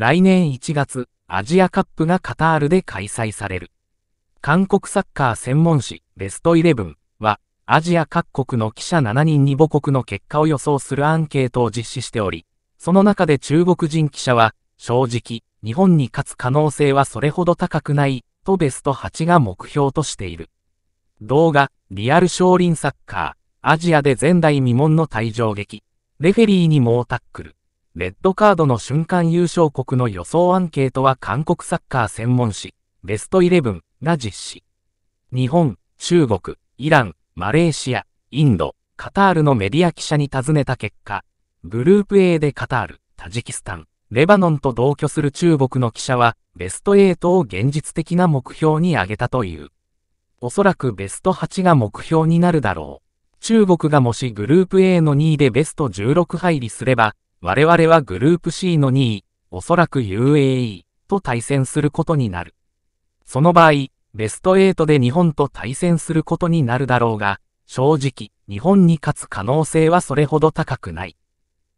来年1月、アジアカップがカタールで開催される。韓国サッカー専門誌ベストイレブンは、アジア各国の記者7人に母国の結果を予想するアンケートを実施しており、その中で中国人記者は、正直、日本に勝つ可能性はそれほど高くない、とベスト8が目標としている。動画、リアル少林サッカー、アジアで前代未聞の退場劇、レフェリーに猛タックル。レッドカードの瞬間優勝国の予想アンケートは韓国サッカー専門誌、ベスト11が実施。日本、中国、イラン、マレーシア、インド、カタールのメディア記者に尋ねた結果、グループ A でカタール、タジキスタン、レバノンと同居する中国の記者は、ベスト8を現実的な目標に挙げたという。おそらくベスト8が目標になるだろう。中国がもしグループ A の2位でベスト16入りすれば、我々はグループ C の2位、おそらく UAE と対戦することになる。その場合、ベスト8で日本と対戦することになるだろうが、正直、日本に勝つ可能性はそれほど高くない。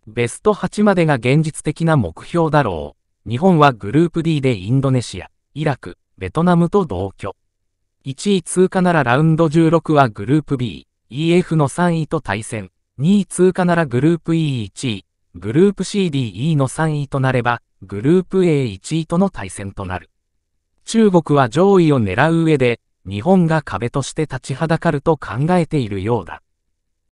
ベスト8までが現実的な目標だろう。日本はグループ D でインドネシア、イラク、ベトナムと同居。1位通過ならラウンド16はグループ B、EF の3位と対戦。2位通過ならグループ E1 位、グループ CDE の3位となれば、グループ A1 位との対戦となる。中国は上位を狙う上で、日本が壁として立ちはだかると考えているようだ。